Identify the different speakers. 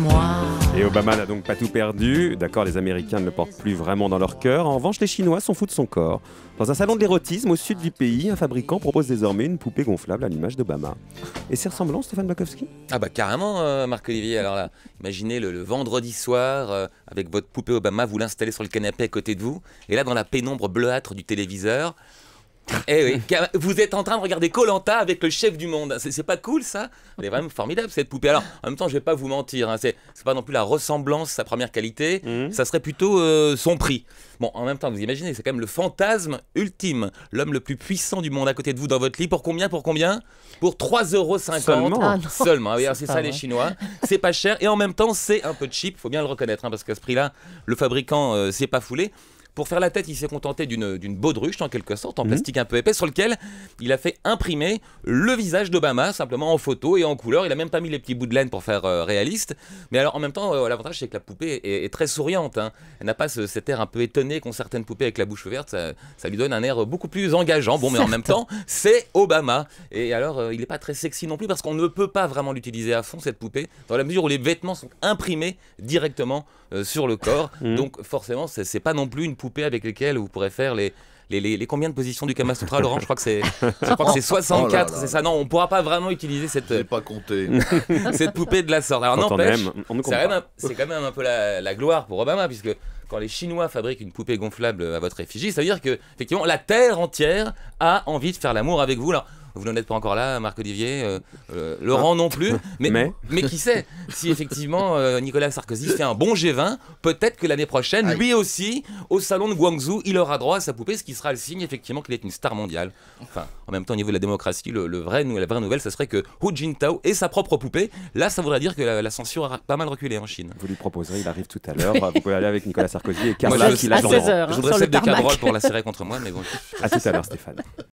Speaker 1: moi Et Obama n'a donc pas tout perdu. D'accord, les Américains ne le portent plus vraiment dans leur cœur. En revanche, les Chinois s'en foutent de son corps. Dans un salon de l'érotisme au sud du pays, un fabricant propose désormais une poupée gonflable à l'image d'Obama. Et c'est ressemblant, Stéphane Bakowski Ah bah carrément, euh, Marc-Olivier. Alors là, imaginez le, vendredi soir, euh, avec votre poupée Obama, vous l'installez sur le canapé à côté de vous. Et là, dans la pénombre bleuâtre du téléviseur, eh vous êtes en train de regarder Colanta avec le chef du monde. C'est pas cool ça Elle est vraiment formidable cette poupée. Alors, en même temps, je vais pas vous mentir, hein. c'est pas non plus la ressemblance sa première qualité, mhm. ça serait plutôt euh, son prix. Bon, en même temps, vous imaginez, c'est quand même le fantasme ultime. L'homme le plus puissant du monde à côté de vous dans votre lit. Pour combien Pour combien Pour 3,50 euros. Seulement. Ah, Seulement. c'est ça les Chinois. C'est pas cher et en même temps, c'est un peu cheap, faut bien le reconnaître, hein, parce qu'à ce prix-là, le fabricant c'est euh, s'est pas foulé. Pour faire la tête, il s'est contenté d'une baudruche, en quelque sorte, en mhm. plastique un peu épais, sur lequel il a fait imprimer le visage d'Obama, simplement en photo et en couleur. Il a même pas mis les petits bouts de laine pour faire euh, réaliste. Mais alors, en même temps, euh, l'avantage, c'est que la poupée est, très souriante. Hein. Elle n'a pas cet air un peu étonné qu'ont certaines poupées avec la bouche ouverte, Ça, lui donne un air beaucoup plus engageant. Bon, mais en même temps, c'est Obama. Et alors, euh, il n'est pas très sexy non plus, parce qu'on ne peut pas vraiment l'utiliser à fond, cette poupée, dans la mesure où les vêtements sont imprimés directement sur le corps. Mhm. Donc, forcément, c'est pas non plus une poupée avec lesquels vous pourrez faire les, les, combien de positions du Kama Sutra, Laurent Je crois que c'est, 64, c'est ça. Non, on pourra pas vraiment utiliser cette. pas compté. poupée de la sorte. Alors n'empêche, c'est quand même un peu la, gloire pour Obama, puisque quand les Chinois fabriquent une poupée gonflable à votre effigie, ça veut dire que effectivement la terre entière a envie de faire l'amour avec vous. Alors vous n'en êtes pas encore là, Marc-Olivier, euh, euh, Laurent non plus, mais, mais... qui sait Si effectivement euh, Nicolas Sarkozy fait un bon G20, peut-être que l'année prochaine, ah lui aussi, au salon de Guangzhou, il aura droit à sa poupée, ce qui sera le signe effectivement qu'il est une star mondiale. Enfin, en même temps, au niveau de la démocratie, le, vrai, la vraie nouvelle, ce serait que Hu Jintao ait sa propre poupée. Là, ça voudrait dire que la, censure a pas mal reculé en Chine. Vous lui proposerez, il arrive tout à l'heure. vous pouvez aller avec Nicolas Sarkozy et Carla qui l'a Je voudrais celle de Cabrol pour la serrer contre moi, mais bon. À tout à l'heure, Stéphane.